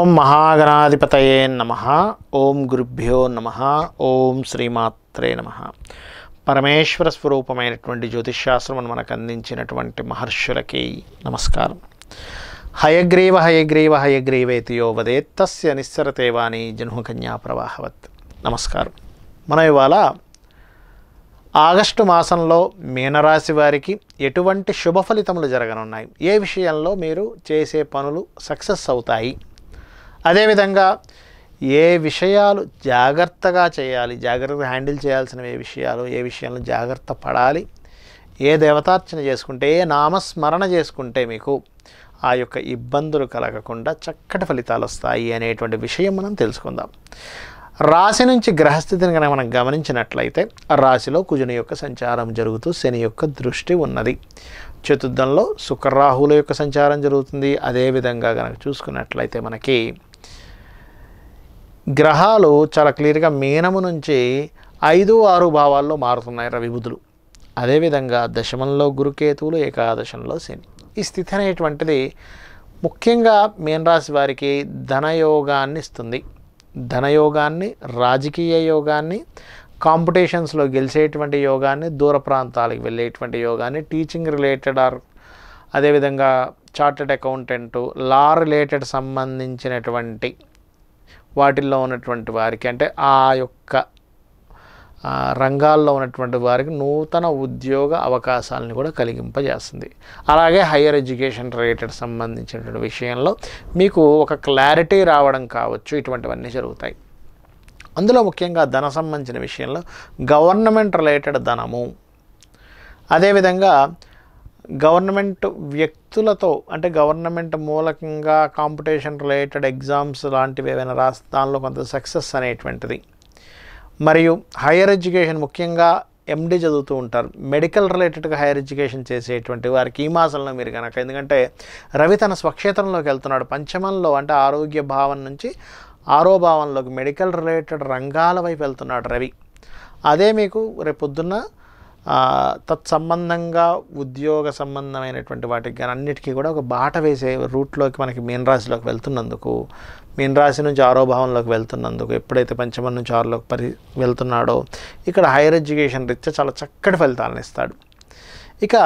ఓం మహాగణాధిపతయే నమ ఓం గురుభ్యో నమ ఓం శ్రీమాత్రే నమ పరమేశ్వర స్వరూపమైనటువంటి జ్యోతిష్శాస్త్రమును మనకు అందించినటువంటి మహర్షులకి నమస్కారం హయగ్రీవ హయగ్రీవ హయగ్రీవేతియో వదేత్తస్య నిస్సరతేవాణి జన్మకన్యా ప్రవాహవత్ నమస్కారం మనం ఇవాళ ఆగస్టు మాసంలో మీనరాశి వారికి ఎటువంటి శుభ ఫలితములు జరగనున్నాయి ఏ విషయంలో మీరు చేసే పనులు సక్సెస్ అవుతాయి అదేవిధంగా ఏ విషయాలు జాగ్రత్తగా చేయాలి జాగ్రత్తగా హ్యాండిల్ చేయాల్సినవి ఏ విషయాలు ఏ విషయాలను జాగ్రత్త పడాలి ఏ దేవతార్చన చేసుకుంటే ఏ నామస్మరణ చేసుకుంటే మీకు ఆ యొక్క ఇబ్బందులు కలగకుండా చక్కటి ఫలితాలు వస్తాయి అనేటువంటి విషయం మనం తెలుసుకుందాం రాశి నుంచి గ్రహస్థితిని కనుక మనం గమనించినట్లయితే రాశిలో కుజుని యొక్క సంచారం జరుగుతూ శని యొక్క దృష్టి ఉన్నది చతుర్థంలో శుక్రరాహుల యొక్క సంచారం జరుగుతుంది అదేవిధంగా కనుక చూసుకున్నట్లయితే మనకి గ్రహాలు చాలా క్లియర్గా మీనము నుంచి ఐదు ఆరు భావాల్లో మారుతున్నాయి రవిబుధులు అదేవిధంగా దశమంలో గురుకేతువులు ఏకాదశంలో శని ఈ స్థితి అనేటువంటిది ముఖ్యంగా మీనరాశి వారికి ధనయోగాన్ని ఇస్తుంది ధనయోగాన్ని రాజకీయ యోగాన్ని కాంపిటీషన్స్లో గెలిచేటువంటి యోగాన్ని దూర ప్రాంతాలకు వెళ్ళేటువంటి యోగాన్ని టీచింగ్ రిలేటెడ్ ఆర్ అదేవిధంగా చార్టెడ్ అకౌంటెంట్ లా రిలేటెడ్ సంబంధించినటువంటి వాటిల్లో ఉన్నటువంటి వారికి అంటే ఆ యొక్క రంగాల్లో ఉన్నటువంటి వారికి నూతన ఉద్యోగ అవకాశాలను కూడా కలిగింపజేస్తుంది అలాగే హయ్యర్ ఎడ్యుకేషన్ రిలేటెడ్ సంబంధించినటువంటి విషయంలో మీకు ఒక క్లారిటీ రావడం కావచ్చు ఇటువంటివన్నీ జరుగుతాయి అందులో ముఖ్యంగా ధన సంబంధించిన విషయంలో గవర్నమెంట్ రిలేటెడ్ ధనము అదేవిధంగా గవర్నమెంట్ వ్యక్తులతో అంటే గవర్నమెంట్ మూలకంగా కాంపిటీషన్ రిలేటెడ్ ఎగ్జామ్స్ లాంటివి ఏవైనా రాసి దానిలో కొంత సక్సెస్ అనేటువంటిది మరియు హైయర్ ఎడ్యుకేషన్ ముఖ్యంగా ఎండి చదువుతూ ఉంటారు మెడికల్ రిలేటెడ్గా హైయర్ ఎడ్యుకేషన్ చేసేటువంటి వారికి ఈ మాసంలో మీరు కనుక ఎందుకంటే రవి తన స్వక్షేత్రంలోకి వెళ్తున్నాడు పంచమంలో అంటే ఆరోగ్య భావం నుంచి ఆరో భావంలోకి మెడికల్ రిలేటెడ్ రంగాల వైపు వెళ్తున్నాడు రవి అదే మీకు పొద్దున్న తత్సంబంధంగా ఉద్యోగ సంబంధమైనటువంటి వాటికి కానీ అన్నిటికీ కూడా ఒక బాట వేసే రూట్లోకి మనకి మీనరాశిలోకి వెళ్తున్నందుకు మీనరాశి నుంచి ఆరోభావంలోకి వెళ్తున్నందుకు ఎప్పుడైతే పంచమం నుంచి ఆరులోకి పరి వెళ్తున్నాడో ఇక్కడ హైయర్ ఎడ్యుకేషన్ రీత్యా చాలా చక్కటి ఫలితాలను ఇస్తాడు ఇక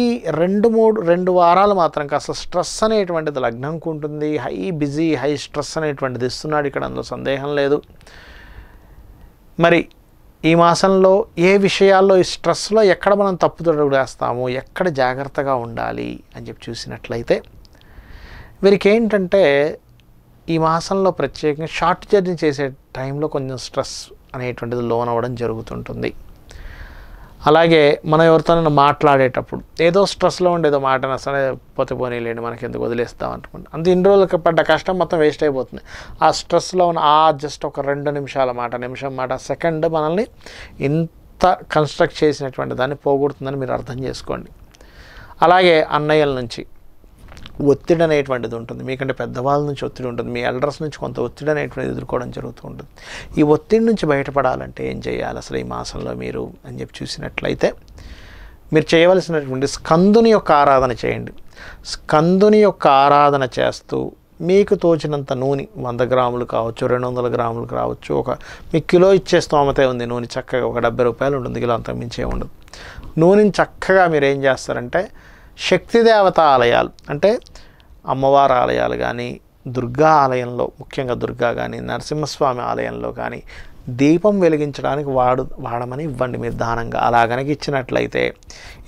ఈ రెండు మూడు రెండు వారాలు మాత్రం కాస్త స్ట్రెస్ అనేటువంటిది లగ్నంకు ఉంటుంది హై బిజీ హై స్ట్రెస్ అనేటువంటిది ఇస్తున్నాడు ఇక్కడ అందులో సందేహం లేదు మరి ఈ మాసంలో ఏ విషయాల్లో ఈ స్ట్రెస్లో ఎక్కడ మనం తప్పుదొడుగు వేస్తాము ఎక్కడ జాగ్రత్తగా ఉండాలి అని చెప్పి చూసినట్లయితే వీరికి ఏంటంటే ఈ మాసంలో ప్రత్యేకంగా షార్ట్ జర్నీ చేసే టైంలో కొంచెం స్ట్రెస్ అనేటువంటిది లోన్ అవ్వడం జరుగుతుంటుంది అలాగే మనం ఎవరితోనైనా మాట్లాడేటప్పుడు ఏదో స్ట్రెస్లో ఉండేదో మాట సరే పోతే పోనీలేండి మనకి ఎందుకు వదిలేస్తాం అనుకుంటే అంత ఇన్ని రోజులకి పడ్డ కష్టం మొత్తం వేస్ట్ అయిపోతుంది ఆ స్ట్రెస్లో ఉన్న ఆ జస్ట్ ఒక రెండు నిమిషాల మాట నిమిషం మాట సెకండ్ మనల్ని ఇంత కన్స్ట్రక్ట్ చేసినటువంటి దాన్ని పోగొడుతుందని మీరు అర్థం చేసుకోండి అలాగే అన్నయ్యల నుంచి ఒత్తిడి అనేటువంటిది ఉంటుంది మీకంటే పెద్దవాళ్ళ నుంచి ఒత్తిడి ఉంటుంది మీ ఎల్డర్స్ నుంచి కొంత ఒత్తిడి అనేటువంటిది ఎదుర్కోవడం జరుగుతూ ఉంటుంది ఈ ఒత్తిడి నుంచి బయటపడాలంటే ఏం చేయాలి అసలు ఈ మాసంలో మీరు అని చెప్పి చూసినట్లయితే మీరు చేయవలసినటువంటి స్కందుని యొక్క ఆరాధన చేయండి స్కందుని యొక్క ఆరాధన చేస్తూ మీకు తోచినంత నూనె వంద గ్రాములు కావచ్చు రెండు వందల గ్రాములు కావచ్చు ఒక మీ కిలో ఇచ్చే స్తోమతే ఉంది నూనె చక్కగా ఒక డెబ్బై రూపాయలు ఉంటుంది కిలో అంతకు మించే ఉండదు నూనెని చక్కగా మీరు ఏం చేస్తారంటే శక్తి దేవత ఆలయాలు అంటే అమ్మవారి ఆలయాలు కానీ దుర్గా ఆలయంలో ముఖ్యంగా దుర్గా కానీ నరసింహస్వామి ఆలయంలో కానీ దీపం వెలిగించడానికి వాడు వాడమని ఇవ్వండి మీరు దానంగా అలా కనుక ఇచ్చినట్లయితే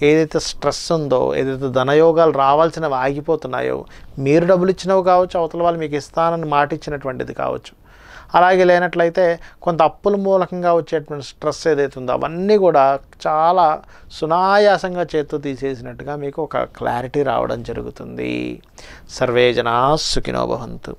ఏదైతే స్ట్రెస్ ఉందో ఏదైతే ధనయోగాలు రావాల్సినవి ఆగిపోతున్నాయో మీరు డబ్బులు ఇచ్చినవి కావచ్చు అవతల వాళ్ళు మీకు ఇస్తానని మాట ఇచ్చినటువంటిది కావచ్చు అలాగే లేనట్లయితే కొంత అప్పుల మూలకంగా వచ్చేటువంటి స్ట్రెస్ ఏదైతే ఉందో అవన్నీ కూడా చాలా సునాయాసంగా చేత్తో తీసేసినట్టుగా మీకు ఒక క్లారిటీ రావడం జరుగుతుంది సర్వే జనా సుఖినోభవంతు